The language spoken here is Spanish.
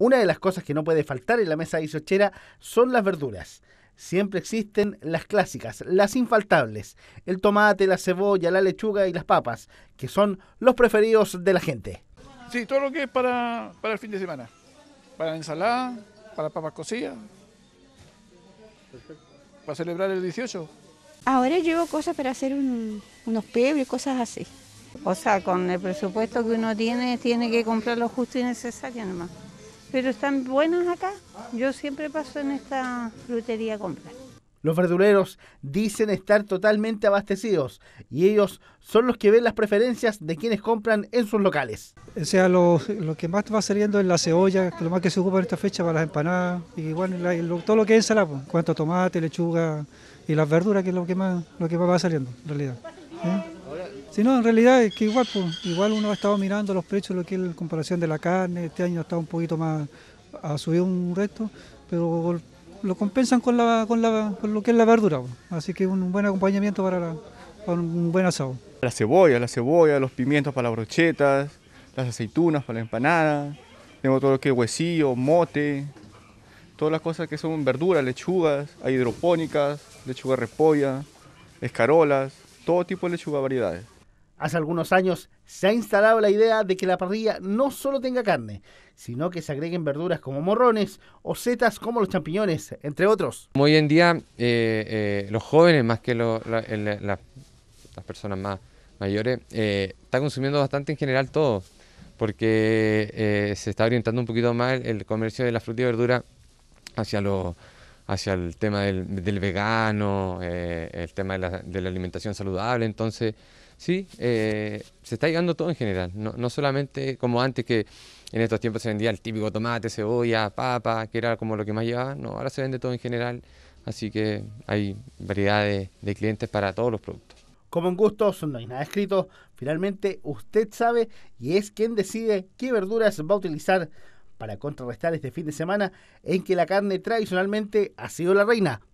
Una de las cosas que no puede faltar en la mesa isochera son las verduras. Siempre existen las clásicas, las infaltables, el tomate, la cebolla, la lechuga y las papas, que son los preferidos de la gente. Sí, todo lo que es para, el fin de semana, para la ensalada, para papas cocidas, para celebrar el 18. Ahora llevo cosas para hacer un, unos pebres, cosas así. O sea, con el presupuesto que uno tiene, tiene que comprar lo justo y necesario nomás. Pero están buenos acá. Yo siempre paso en esta frutería a comprar. Los verduleros dicen estar totalmente abastecidos y ellos son los que ven las preferencias de quienes compran en sus locales. O sea, lo, que más va saliendo es la cebolla, que lo más que se ocupa en esta fecha para las empanadas y bueno, todo lo que es ensalada, pues, cuanto tomate, lechuga y las verduras, que es lo que más, lo que va saliendo en realidad. ¿Eh? no, en realidad es que igual, pues, igual uno ha estado mirando los precios, lo que es la comparación de la carne, este año ha un poquito más, ha subido un resto, pero lo compensan con, la, con, lo que es la verdura, pues. así que un buen acompañamiento para, un buen asado. La cebolla, la cebolla, los pimientos para las brochetas, las aceitunas para la empanada, tenemos todo lo que es huesillo, mote, todas las cosas que son verduras, lechugas, hay hidropónicas, lechuga repolla, escarolas, todo tipo de lechuga variedades. Hace algunos años se ha instalado la idea de que la parrilla no solo tenga carne, sino que se agreguen verduras como morrones o setas como los champiñones, entre otros. Hoy en día eh, eh, los jóvenes, más que las personas más mayores, eh, están consumiendo bastante en general todo, porque se está orientando un poquito más el, el comercio de la fruta y verdura hacia los hacia el tema del, vegano, eh, el tema de la, alimentación saludable. Entonces, sí, eh, se está llegando todo en general, no, solamente como antes que en estos tiempos se vendía el típico tomate, cebolla, papa, que era como lo que más llevaba, no, ahora se vende todo en general, así que hay variedad de, de clientes para todos los productos. Como en gustos no hay nada escrito, finalmente usted sabe y es quien decide qué verduras va a utilizar para contrarrestar este fin de semana en que la carne tradicionalmente ha sido la reina.